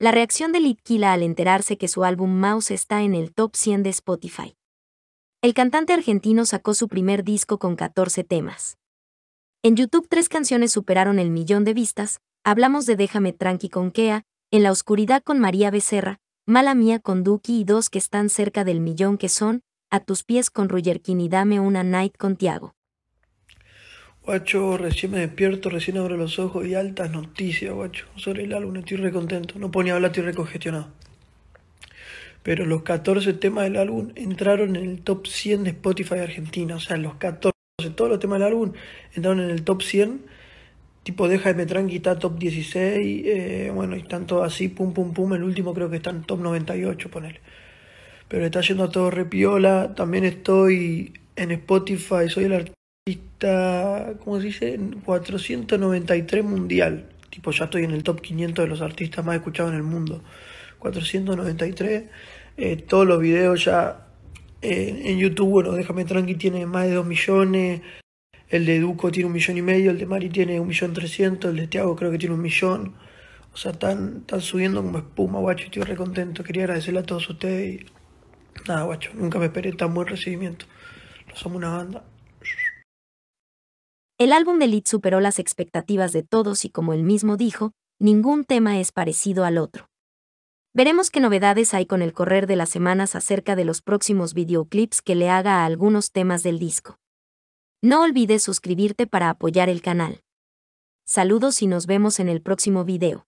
La reacción de Litkila al enterarse que su álbum Mouse está en el top 100 de Spotify. El cantante argentino sacó su primer disco con 14 temas. En YouTube tres canciones superaron el millón de vistas, hablamos de Déjame Tranqui con Kea, En la Oscuridad con María Becerra, Mala Mía con Duki y dos que están cerca del millón que son, A tus pies con rullerkin y Dame una Night con Tiago. Guacho, recién me despierto, recién abro los ojos y altas noticias, guacho. Sobre el álbum estoy recontento, no ponía hablar, estoy recogestionado, Pero los 14 temas del álbum entraron en el top 100 de Spotify Argentina. O sea, los 14, todos los temas del álbum entraron en el top 100. Tipo, de de está top 16. Eh, bueno, y están todos así, pum, pum, pum. El último creo que está en top 98, ponele. Pero está yendo a todo repiola. También estoy en Spotify, soy el artista artista, ¿cómo se dice? 493 mundial. Tipo, ya estoy en el top 500 de los artistas más escuchados en el mundo. 493. Eh, todos los videos ya eh, en YouTube, bueno, Déjame Tranqui tiene más de 2 millones. El de Duco tiene un millón y medio, el de Mari tiene un millón trescientos, el de Thiago creo que tiene un millón. O sea, están, están subiendo como espuma, guacho. Estoy re contento. Quería agradecerle a todos ustedes. Nada, guacho. Nunca me esperé tan buen recibimiento. No somos una banda. El álbum de Lit superó las expectativas de todos y como él mismo dijo, ningún tema es parecido al otro. Veremos qué novedades hay con el correr de las semanas acerca de los próximos videoclips que le haga a algunos temas del disco. No olvides suscribirte para apoyar el canal. Saludos y nos vemos en el próximo video.